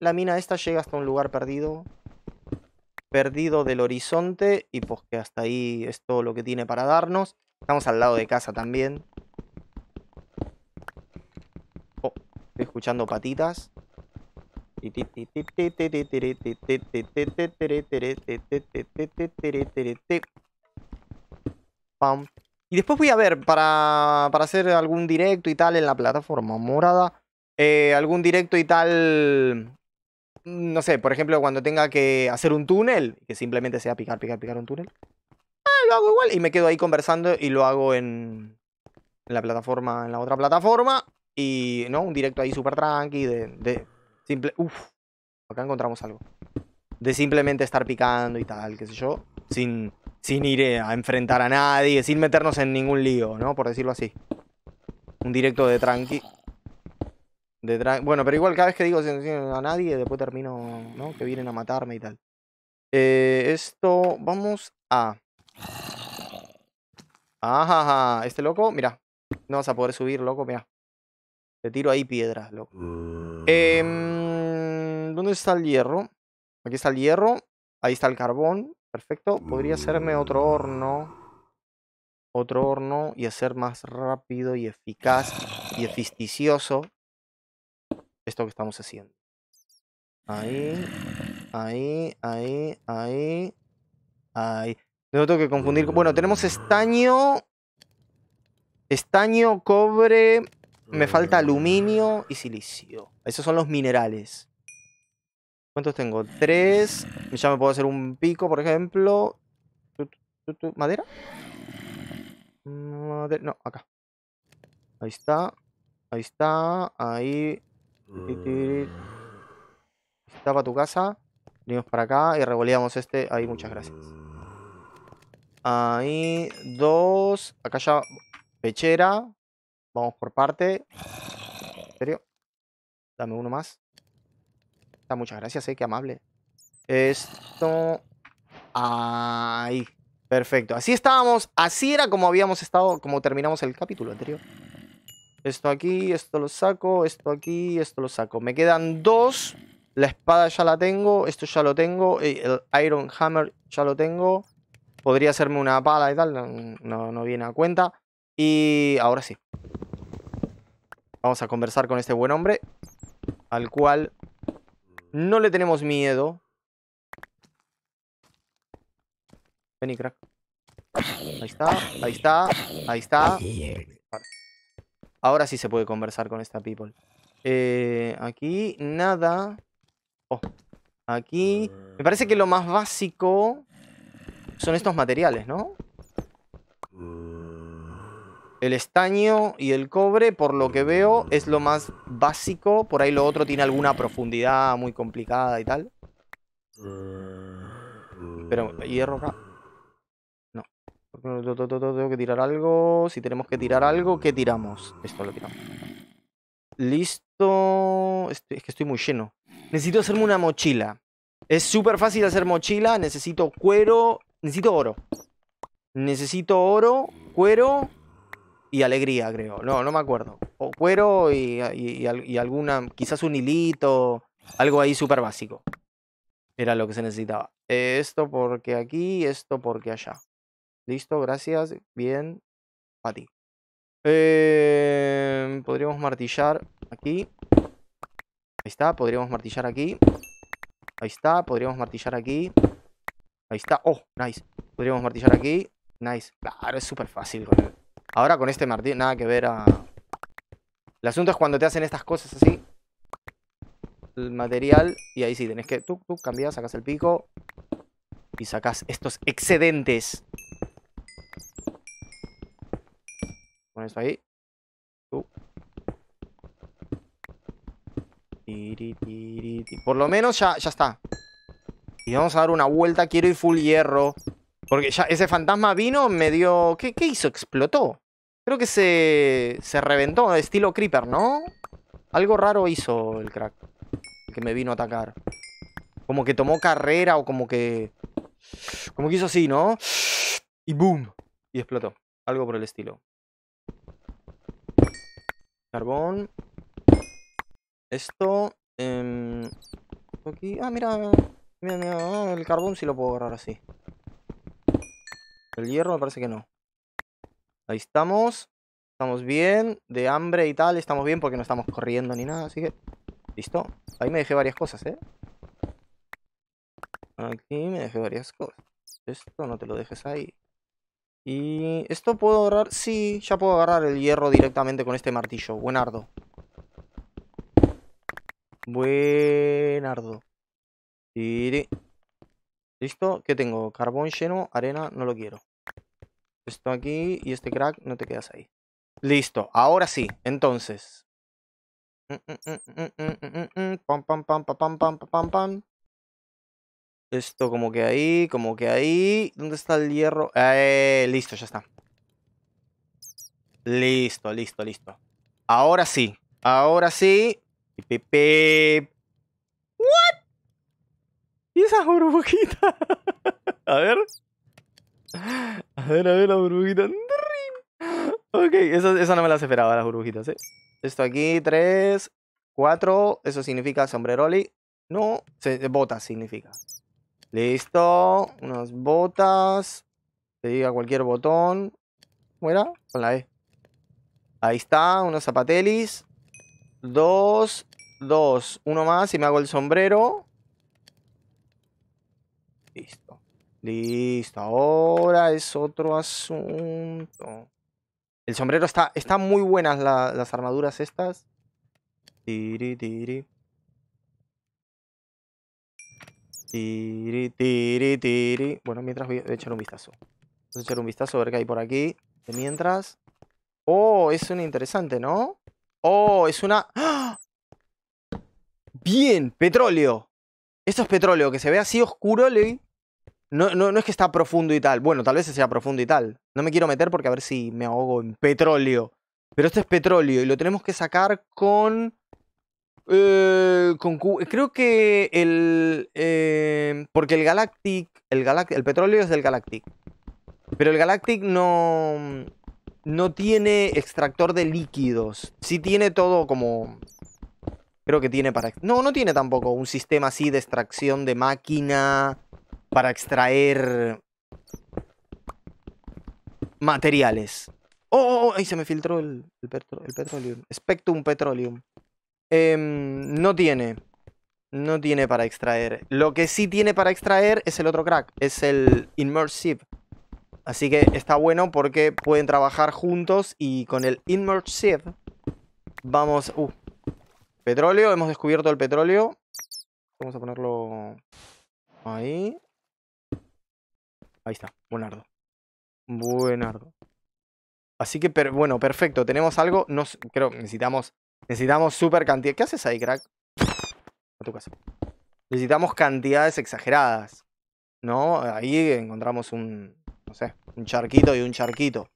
S1: La mina esta llega hasta un lugar perdido. Perdido del horizonte. Y pues que hasta ahí es todo lo que tiene para darnos. Estamos al lado de casa también. Oh, estoy escuchando patitas. Y después voy a ver para, para, hacer algún directo y tal en la plataforma morada. algún directo y tal Mm, no sé, por ejemplo, cuando tenga que hacer un túnel, que simplemente sea picar, picar, picar un túnel, ah, lo hago igual y me quedo ahí conversando y lo hago en, la plataforma, en la otra plataforma y, ¿no? Un directo ahí súper tranqui de, simple, ¡Uf! acá encontramos algo. De simplemente estar picando y tal, qué sé yo, sin, sin ir eh, a enfrentar a nadie, sin meternos en ningún lío, ¿no? Por decirlo así. Un directo de tranqui. Bueno, pero igual cada vez que digo a nadie, después termino, ¿no? Que vienen a matarme y tal. Eh, esto, vamos a... Ajá, este loco, mira. No vas a poder subir, loco, mira. Te tiro ahí piedras, loco. Em, ¿Dónde está el hierro? Aquí está el hierro. Ahí está el carbón. Perfecto. Podría hacerme otro horno. Otro horno y hacer más rápido y eficaz y eficicioso esto que estamos haciendo. Ahí, ah. ahí, ahí, ahí, ahí. No tengo que confundir. Bueno, tenemos estaño, estaño, cobre, me falta aluminio y silicio. Esos son los minerales. ¿Cuántos tengo? Tres. Ya me puedo hacer un pico, por ejemplo. ¿Madera? Madera. No, acá. Ahí está. Ahí está. Ahí. Mm. Estaba tu casa. Venimos para acá y revoleamos este. Ahí, muchas gracias. Ahí, dos. Acá ya pechera. Vamos por parte. ¿En serio? Dame uno más. Está, ah, muchas gracias, eh, qué amable. Esto. Ahí. Perfecto. Así estábamos. Así era como habíamos estado, como terminamos el capítulo anterior. Esto aquí, esto lo saco, esto aquí, esto lo saco. Me quedan dos. La espada ya la tengo, esto ya lo tengo, el Iron Hammer ya lo tengo. Podría hacerme una pala y tal, no, no, viene a cuenta. Y ahora sí. Vamos a conversar con este buen hombre, al cual no le tenemos miedo. Vení, crack. Ahí está, ahí está, ahí está. Ahora sí se puede conversar con esta people. Eh, aquí nada. Oh, aquí. Me parece que lo más básico son estos materiales, ¿no? El estaño y el cobre, por lo que veo, es lo más básico. Por ahí lo otro tiene alguna profundidad muy complicada y tal. Pero, hierro tengo que tirar algo. Si tenemos que tirar algo, ¿qué tiramos? Esto lo tiramos. Listo. es que estoy muy lleno. Necesito hacerme una mochila. Es súper fácil hacer mochila. Necesito cuero. Necesito oro. Necesito oro, cuero y alegría, creo. No, no me acuerdo. O cuero y, y alguna. Quizás un hilito. Algo ahí súper básico. Era lo que se necesitaba. Esto porque aquí, esto porque allá. Listo, gracias. Bien. A ti. Em, podríamos martillar aquí. Ahí está, podríamos martillar aquí. Ahí está, podríamos martillar aquí. Ahí está. Oh, nice. Podríamos martillar aquí. Nice. Claro, es súper fácil. Ahora con este martillo, nada que ver a... El asunto es cuando te hacen estas cosas así. El material. Y ahí sí, tenés que... Tú, tú, cambias, sacas el pico. Y sacas estos excedentes. ahí. Por lo menos ya, ya está. Y vamos a dar una vuelta. Quiero ir full hierro. Porque ya ese fantasma vino, me dio... ¿Qué, hizo? ¿Explotó? Creo que se, se reventó, estilo Creeper, ¿no? Algo raro hizo el crack. que me vino a atacar. Como que tomó carrera o como que... Como que hizo así, ¿no? Y boom. Y explotó. Algo por el estilo. Carbón. Esto. Em, aquí. Ah, mira. Mira, mira. Ah, el carbón sí lo puedo agarrar así. El hierro me parece que no. Ahí estamos. Estamos bien. De hambre y tal. Estamos bien porque no estamos corriendo ni nada. Así que... Listo. Ahí me dejé varias cosas, ¿eh? Aquí me dejé varias cosas. Esto no te lo dejes ahí. Y... ¿Esto puedo agarrar? Sí, ya puedo agarrar el hierro directamente con este martillo. Buenardo. Buenardo. ¿Listo? ¿Qué tengo? Carbón lleno, arena, no lo quiero. Esto aquí y este crack, no te quedas ahí. Listo, ahora sí, entonces. Mm, mm, mm, pam, pam, pam, pam, pam, pam, pam, pam. Esto como que ahí, como que ahí. ¿Dónde está el hierro? Eh, listo, ya está. Listo, listo, listo. Ahora sí. Ahora sí. Pip, ¿What? ¿Y esa burbujita? a ver. A ver, a ver, la burbujita. Ok, esas no me las esperaba, las burbujitas, ¿eh? Esto aquí, tres, cuatro. Eso significa sombreroli. No, se, botas significa. Listo. Unas botas. Se diga cualquier botón. muera, Con la E. Ahí está. Unos zapatelis. Dos. Dos. Uno más y me hago el sombrero. Listo. Listo. Ahora es otro asunto. El sombrero está... Están muy buenas las armaduras estas. Tiri, tiri. Tiri, tiri, tiri. Bueno, mientras voy a echar un vistazo. Voy a echar un vistazo a ver qué hay por aquí. mientras. Oh, es una interesante, ¿no? Oh, es una... ¡Ah! Bien, petróleo. Esto es petróleo, que se ve así oscuro, Levi. No, no, no es que está profundo y tal. Bueno, tal vez sea profundo y tal. No me quiero meter porque a ver si me ahogo en petróleo. Pero esto es petróleo y lo tenemos que sacar con... Eh, eh, creo que el. Eh, porque el Galactic, el petróleo es del Galactic. Pero el Galactic no. No tiene extractor de líquidos. Sí tiene todo como. Creo que tiene para. No, no tiene tampoco un sistema así de extracción de máquina. Para extraer. Materiales. Oh, oh, oh ahí se me filtró el, el, el petróleo. Spectrum Petroleum. Em, no tiene. No tiene para extraer. Lo que sí tiene para extraer es el otro crack. Es el Immersive. Así que está bueno porque pueden trabajar juntos y con el Immersive vamos... Uh, petróleo, hemos descubierto el petróleo. Vamos a ponerlo ahí. Ahí está, Buen Buenardo. Así que, bueno, perfecto. Tenemos algo. creo que necesitamos Necesitamos super cantidad. ¿Qué haces ahí, crack? A tu casa. Necesitamos cantidades exageradas. ¿No? Ahí encontramos un. No sé, un charquito y un charquito.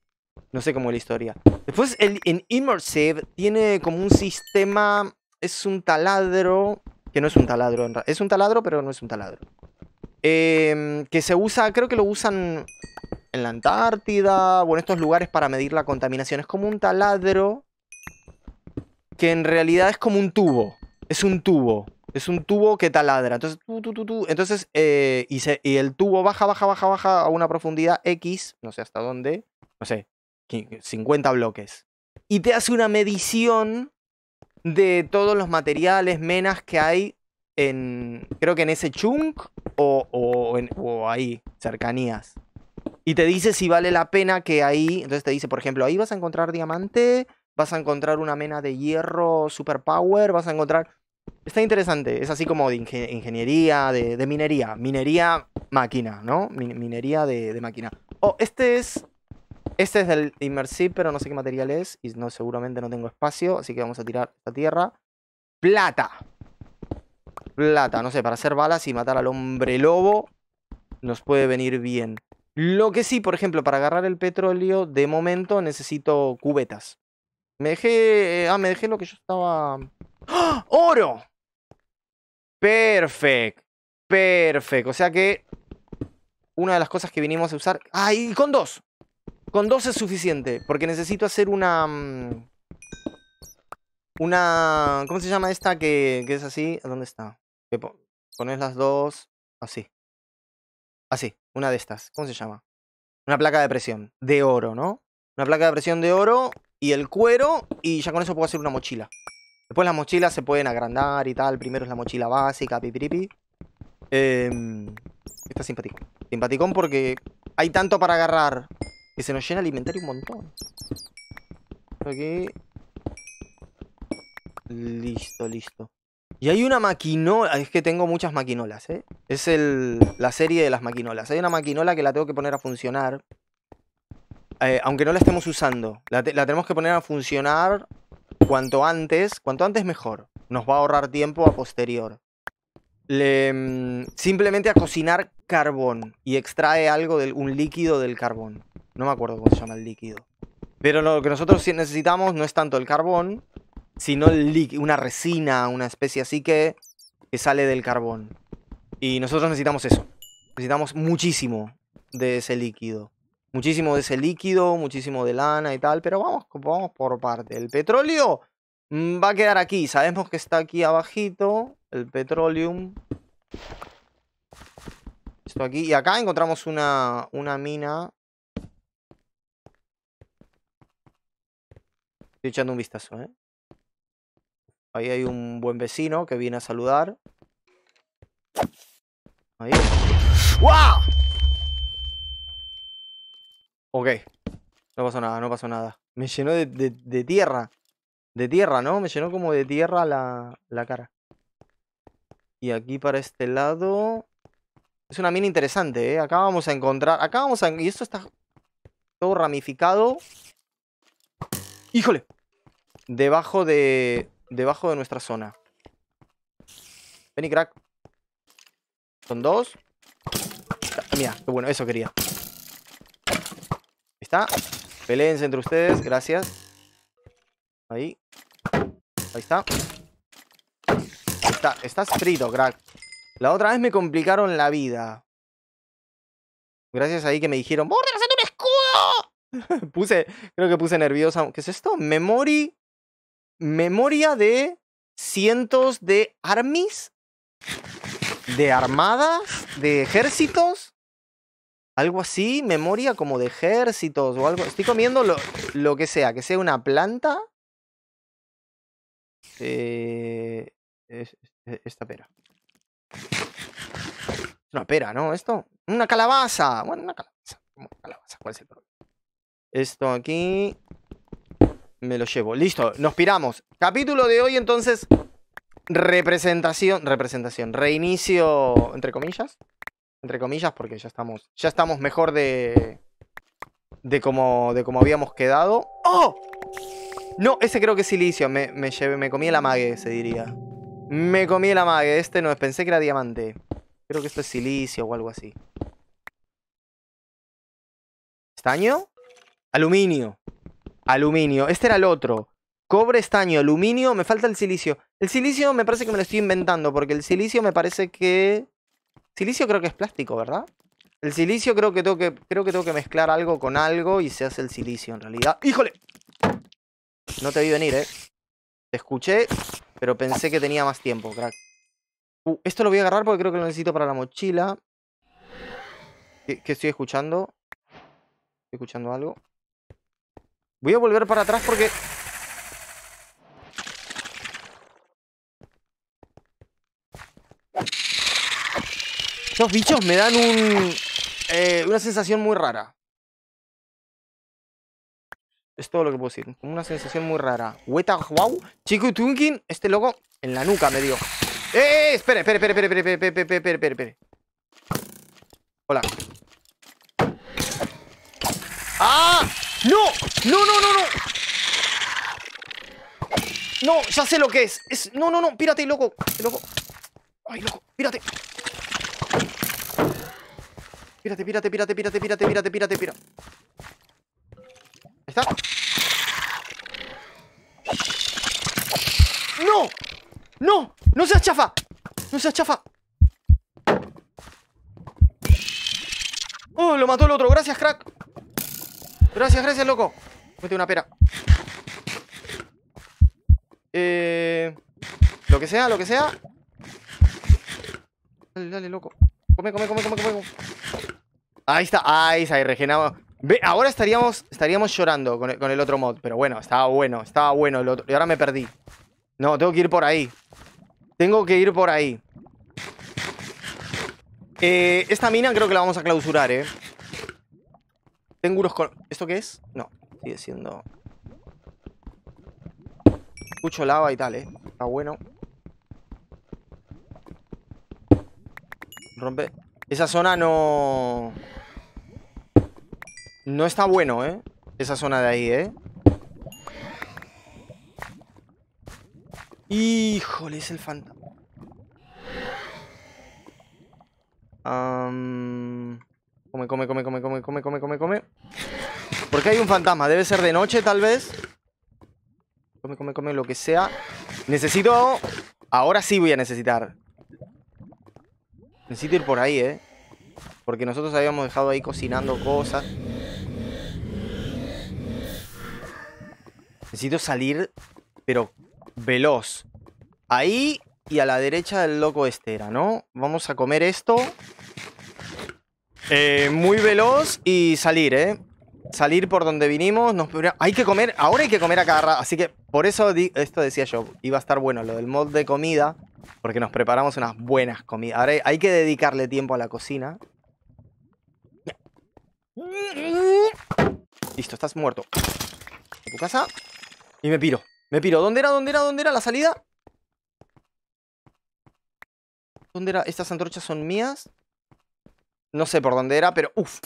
S1: No sé cómo es la historia. Después, el, en Immersive tiene como un sistema. Es un taladro. Que no es un taladro, Es un taladro, pero no es un taladro. Em, que se usa, creo que lo usan en la Antártida o en estos lugares para medir la contaminación. Es como un taladro que en realidad es como un tubo. Es un tubo. Es un tubo que taladra. Entonces, tú, tú, tú. Entonces eh, y, el tubo baja, baja, baja, baja a una profundidad X, no sé hasta dónde, no sé, 50 bloques. Y te hace una medición de todos los materiales, menas que hay en, creo que en ese chunk o, o, o ahí, cercanías. Y te dice si vale la pena que ahí, entonces te dice, por ejemplo, ahí vas a encontrar diamante, vas a encontrar una mena de hierro superpower, vas a encontrar... Está interesante, es así como de ingeniería, de, minería, minería máquina, ¿no? minería de, máquina. Oh, este es... Este es del Immersive, pero no sé qué material es y no, seguramente no tengo espacio, así que vamos a tirar esta tierra. Plata. Plata, no sé, para hacer balas y matar al hombre lobo nos puede venir bien. Lo que sí, por ejemplo, para agarrar el petróleo, de momento necesito cubetas. Me dejé... Eh, ah, me dejé lo que yo estaba... ¡Ah! ¡Oro! Perfecto. Perfecto. O sea que... Una de las cosas que vinimos a usar... ay ah, con dos. Con dos es suficiente. Porque necesito hacer una... Mm, una... ¿Cómo se llama esta que, que es así? ¿Dónde está? poner las dos... Así. Así. Una de estas. ¿Cómo se llama? Una placa de presión. De oro, ¿no? Una placa de presión de oro y el cuero y ya con eso puedo hacer una mochila. Después las mochilas se pueden agrandar y tal. Primero es la mochila básica, pipiripi. Eh, em, está simpático. Simpaticón porque hay tanto para agarrar que se nos llena el un montón. Aquí. Listo, listo. Y hay una maquinola. Es que tengo muchas maquinolas, ¿eh? Es el, la serie de las maquinolas. Hay una maquinola que la tengo que poner a funcionar. Eh, aunque no la estemos usando. La, tenemos que poner a funcionar cuanto antes. Cuanto antes mejor. Nos va a ahorrar tiempo a posterior. Mm, simplemente a cocinar carbón. Y extrae algo, un líquido del carbón. No me acuerdo cómo se llama el líquido. Pero lo que nosotros necesitamos no es tanto el carbón, sino una resina, una especie así que sale del carbón. Y nosotros necesitamos eso. Necesitamos muchísimo de ese líquido muchísimo de ese líquido, muchísimo de lana y tal, pero vamos, vamos por parte. El petróleo mm, va a quedar aquí, sabemos que está aquí abajito, el petróleo. Esto aquí, y acá encontramos una, mina. Estoy echando un vistazo, ¿eh? Ahí hay un buen vecino que viene a saludar. Ahí. ¡Wow! Ok. No pasó nada, no pasó nada. Me llenó de, tierra. De tierra, ¿no? Me llenó como de tierra la, cara. Y aquí para este lado... Es una mina interesante, ¿eh? Acá vamos a encontrar... Acá vamos a... Y esto está todo ramificado. ¡Híjole! Debajo de... Debajo de nuestra zona. Vení, crack. Son dos. Ah, mira, qué bueno, eso quería está. entre ustedes, gracias. Ahí. Ahí está. está. Estás frito, crack. La otra vez me complicaron la vida. Gracias ahí que me dijeron, hazte un escudo! puse, creo que puse nerviosa. ¿Qué es esto? Memory. Memoria de cientos de armies. De armadas. De ejércitos algo así, memoria como de ejércitos o algo. Estoy comiendo lo, lo que sea, que sea una planta. Eh, es, esta pera. Es una pera, ¿no? Esto. Una calabaza. Bueno, una calabaza. calabaza, ¿cuál es el problema? Esto aquí. Me lo llevo. Listo, nos piramos. Capítulo de hoy, entonces. Representación. Representación. Reinicio, entre comillas entre comillas, porque ya estamos, ya estamos mejor de, de, como, de como habíamos quedado. ¡Oh! No, ese creo que es silicio. Me, me, me comí el amague, se diría. Me comí el amague. Este no, es pensé que era diamante. Creo que esto es silicio o algo así. ¿Estaño? Aluminio. Aluminio. Este era el otro. Cobre, estaño, aluminio. Me falta el silicio. El silicio me parece que me lo estoy inventando. Porque el silicio me parece que... Silicio creo que es plástico, ¿verdad? El silicio creo que tengo que, creo que, tengo que mezclar algo con algo y se hace el silicio en realidad. ¡Híjole! No te vi venir, ¿eh? Te escuché, pero pensé que tenía más tiempo, crack. Uh, esto lo voy a agarrar porque creo que lo necesito para la mochila. ¿Qué, qué estoy escuchando? ¿Estoy escuchando algo? Voy a volver para atrás porque bichos me dan un, eh, una sensación muy rara. Es todo lo que puedo decir. una sensación muy rara. Weta wow. Chico Tunkin, este loco en la nuca me dio. ¡Eh! eh, eh! espere, espere, espere, espere, Hola. ¡Ah! ¡No! ¡No, no, no, no! No, ya sé lo que es. es... No, no, no. Pírate, loco. loco. loco. Pírate. Pírate, pírate, pírate, pírate, pírate, pírate, pírate, pírate. Ahí ¿Está? ¡No! ¡No! ¡No seas chafa! ¡No seas chafa! ¡Oh! Lo mató el otro. Gracias, crack. Gracias, gracias, loco. Mete una pera. Eh... Lo que sea, lo que sea. Dale, dale, loco. come, come, come, come. come. Ahí está. Ahí está. Ahí regenamos. Ve, ahora estaríamos, estaríamos llorando con el, con el, otro mod. Pero bueno, estaba bueno. Estaba bueno el otro. Y ahora me perdí. No, tengo que ir por ahí. Tengo que ir por ahí. Eh, esta mina creo que la vamos a clausurar, eh. Tengo unos... Con... ¿Esto qué es? No, sigue siendo... Escucho lava y tal, eh. Está bueno. Rompe. Esa zona no... No está bueno, ¿eh? Esa zona de ahí, ¿eh? Híjole, es el fantasma. Come, come, come, come, come, come, come, come, come. Porque hay un fantasma. Debe ser de noche, tal vez. Come, come, come, lo que sea. Necesito... Ahora sí voy a necesitar Necesito ir por ahí, ¿eh? Porque nosotros habíamos dejado ahí cocinando cosas. Necesito salir, pero veloz. Ahí y a la derecha del loco estera, ¿no? Vamos a comer esto. Eh, muy veloz y salir, ¿eh? Salir por donde vinimos. Hay que comer, ahora hay que comer a cada Así que por eso esto decía yo. Iba a estar bueno lo del mod de comida. Porque nos preparamos unas buenas comidas. Ahora hay que dedicarle tiempo a la cocina. Listo, estás muerto. A tu casa. Y me piro. Me piro. ¿Dónde era? ¿Dónde era? ¿Dónde era la salida? ¿Dónde era? Estas antorchas son mías. No sé por dónde era, pero... Uf.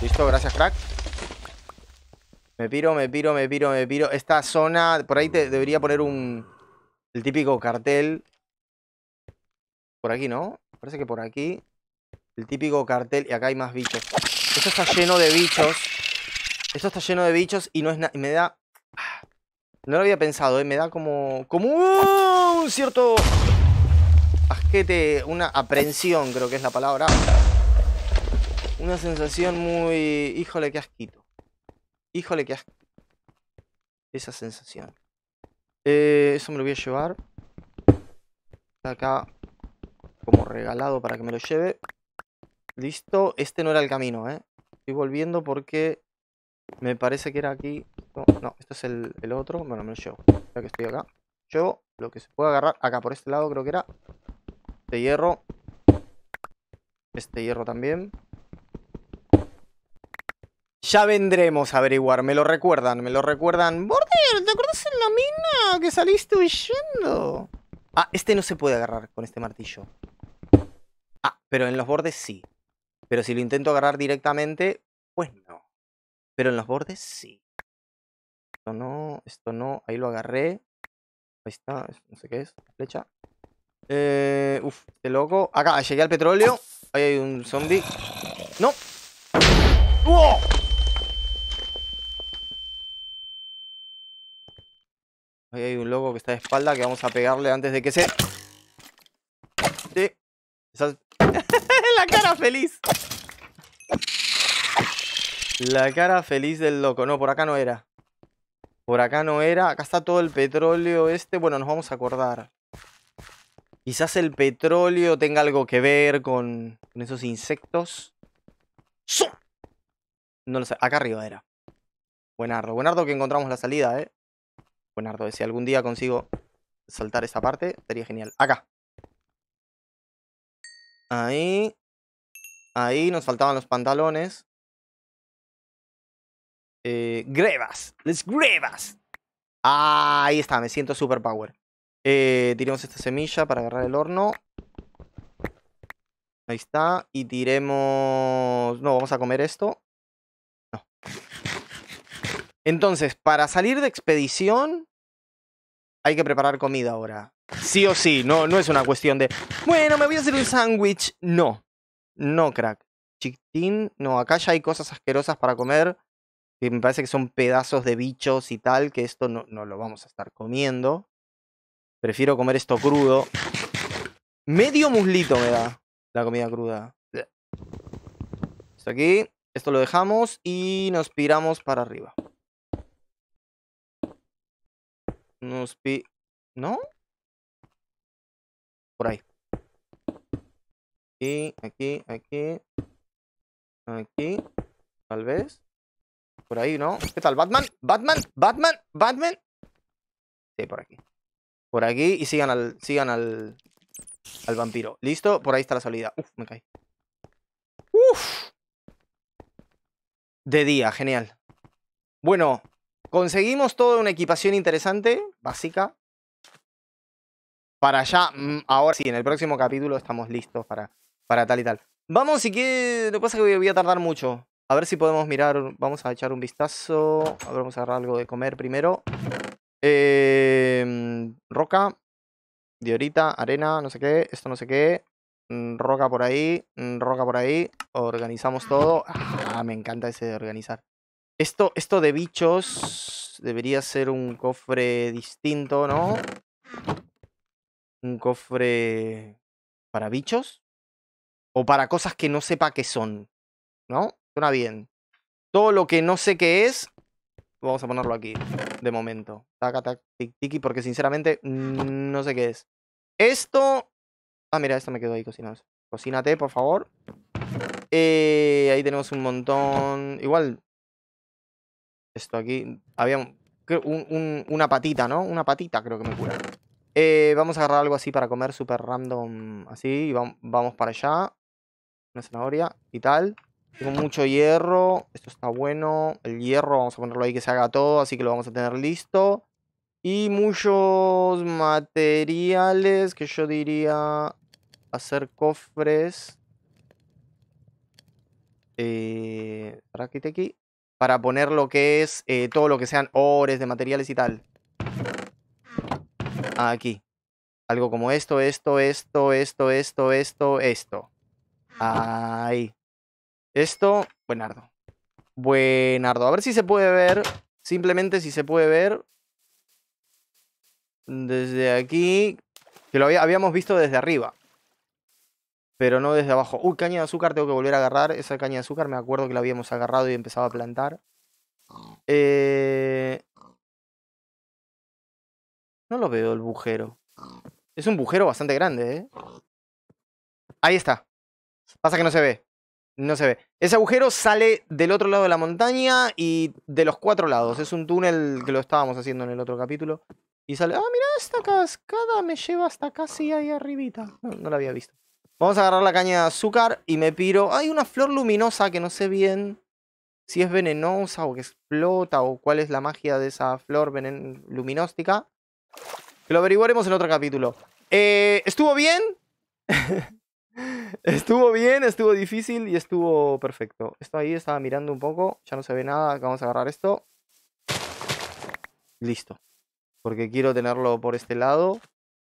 S1: Listo, gracias, crack. Me piro, me piro, me piro, me piro. Esta zona, por ahí te debería poner un... El típico cartel. Por aquí, ¿no? Parece que por aquí. El típico cartel. Y acá hay más bichos. Esto está lleno de bichos. Esto está lleno de bichos y no es nada... Me da... No lo había pensado, ¿eh? Me da como... Como un cierto... Asquete, una aprensión creo que es la palabra. Una sensación muy... Híjole, qué asquito. Híjole, qué asco. Esa sensación. Eh, eso me lo voy a llevar. Acá, como regalado para que me lo lleve. Listo. Este no era el camino, ¿eh? Estoy volviendo porque me parece que era aquí. No, este es el, el, otro. Bueno, me lo llevo. Ya que estoy acá. Llevo lo que se puede agarrar. Acá, por este lado creo que era. Este hierro. Este hierro también. Ya vendremos a averiguar, me lo recuerdan, me lo recuerdan. Border, ¿te acuerdas en la mina que saliste huyendo? Ah, este no se puede agarrar con este martillo. Ah, pero en los bordes sí. Pero si lo intento agarrar directamente, pues no. Pero en los bordes sí. Esto no, esto no, ahí lo agarré. Ahí está, no sé qué es, flecha. Eh, uf, este loco. Acá, llegué al petróleo. Ahí hay un zombie. No. Ahí hay un loco que está de espalda que vamos a pegarle antes de que se... La cara feliz. La cara feliz del loco. No, por acá no era. Por acá no era. Acá está todo el petróleo este. Bueno, nos vamos a acordar. Quizás el petróleo tenga algo que ver con, con esos insectos. No lo sé. Acá arriba era. Buenardo. Buenardo que encontramos la salida, ¿eh? Buenardo, si algún día consigo saltar esta parte, sería genial. Acá. Ahí. Ahí nos faltaban los pantalones. Eh, grebas. Les grebas. Ah, ahí está, me siento super power. Eh, tiremos esta semilla para agarrar el horno. Ahí está. Y tiremos... No, vamos a comer esto. No. Entonces, para salir de expedición, hay que preparar comida ahora. Sí o sí, no, no es una cuestión de, bueno, me voy a hacer un sándwich. No, no, crack. Chiquitín, no, acá ya hay cosas asquerosas para comer. Que me parece que son pedazos de bichos y tal, que esto no, no lo vamos a estar comiendo. Prefiero comer esto crudo. Medio muslito me da la comida cruda. Esto aquí, esto lo dejamos y nos piramos para arriba pi... ¿No? Por ahí. Aquí, aquí, aquí. Aquí. Tal vez. Por ahí, ¿no? ¿Qué tal? ¿Batman? ¿Batman? ¿Batman? ¿Batman? Sí, por aquí. Por aquí y sigan al... Sigan al... Al vampiro. ¿Listo? Por ahí está la salida. Uf, me caí. Uf. De día, genial. Bueno, Conseguimos toda una equipación interesante, básica. Para allá mm, ahora sí, en el próximo capítulo estamos listos para, para tal y tal. Vamos, si que lo que pasa es que voy a tardar mucho. A ver si podemos mirar, vamos a echar un vistazo. A ver, vamos a agarrar algo de comer primero. Eh, roca, diorita, arena, no sé qué, esto no sé qué. Mm, roca por ahí, mm, roca por ahí. Organizamos todo. Ah, me encanta ese de organizar. Esto, esto de bichos debería ser un cofre distinto, ¿no? Un cofre para bichos. O para cosas que no sepa qué son. ¿No? Suena bien. Todo lo que no sé qué es, vamos a ponerlo aquí, de momento. Taca, tac, tic, tiki, porque sinceramente no sé qué es. Esto... Ah, mira, esto me quedó ahí cocinado. Cocínate, por favor. Eh, ahí tenemos un montón... Igual, esto aquí... Había un, una patita, ¿no? Una patita creo que me cura. Eh, vamos a agarrar algo así para comer, súper random, así. Y vamos, para allá. Una zanahoria y tal. Tengo mucho hierro. Esto está bueno. El hierro, vamos a ponerlo ahí que se haga todo, así que lo vamos a tener listo. Y muchos materiales que yo diría hacer cofres. Eh, aquí para poner lo que es eh, todo lo que sean ores de materiales y tal. Ah, aquí. Algo como esto, esto, esto, esto, esto, esto, esto. Ahí. Esto, buenardo. Buenardo. A ver si se puede ver. Simplemente si se puede ver. Desde aquí. Que lo habíamos visto desde arriba pero no desde abajo. Uy, caña de azúcar, tengo que volver a agarrar. Esa caña de azúcar me acuerdo que la habíamos agarrado y empezaba a plantar. Eh... No lo veo el bujero. Es un bujero bastante grande, ¿eh? Ahí está. Pasa que no se ve. No se ve. Ese agujero sale del otro lado de la montaña y de los cuatro lados. Es un túnel que lo estábamos haciendo en el otro capítulo. Y sale... Ah, mira, esta cascada me lleva hasta casi ahí arribita. No, no la había visto. Vamos a agarrar la caña de azúcar y me piro. Hay una flor luminosa que no sé bien si es venenosa o que explota o cuál es la magia de esa flor luminóstica. Lo averiguaremos en otro capítulo. Eh, ¿Estuvo bien? estuvo bien, estuvo difícil y estuvo perfecto. Esto ahí estaba mirando un poco, ya no se ve nada. Vamos a agarrar esto. Listo. Porque quiero tenerlo por este lado.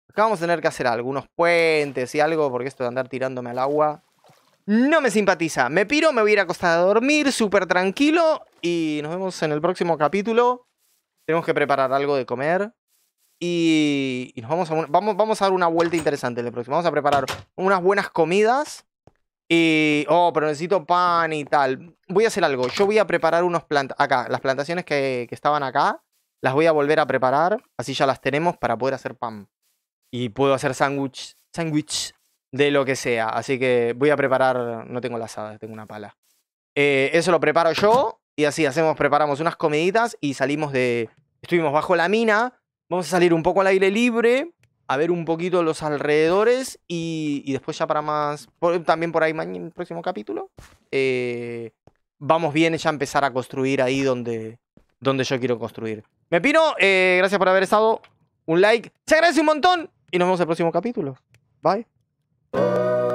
S1: Acá vamos a tener que hacer algunos puentes y algo, porque esto de andar tirándome al agua no me simpatiza. Me piro, me voy a ir a acostar a dormir, súper tranquilo, y nos vemos en el próximo capítulo. Tenemos que preparar algo de comer. Y, nos vamos a, vamos, a dar una vuelta interesante en el próximo. Vamos a preparar unas buenas comidas. Y, oh, pero necesito pan y tal. Voy a hacer algo. Yo voy a preparar unos plantas. Acá, las plantaciones que estaban acá, las voy a volver a preparar. Así ya las tenemos para poder hacer pan y puedo hacer sándwich, sándwich de lo que sea. Así que voy a preparar, no tengo la asada, tengo una pala. Eh, eso lo preparo yo y así hacemos, preparamos unas comiditas y salimos de, estuvimos bajo la mina, vamos a salir un poco al aire libre, a ver un poquito los alrededores y, y después ya para más, también por ahí en el próximo capítulo, eh, vamos bien ya a empezar a construir ahí donde, donde yo quiero construir. Me pino, eh, gracias por haber estado, un like, se agradece un montón. Y nos vemos en el próximo capítulo. Bye.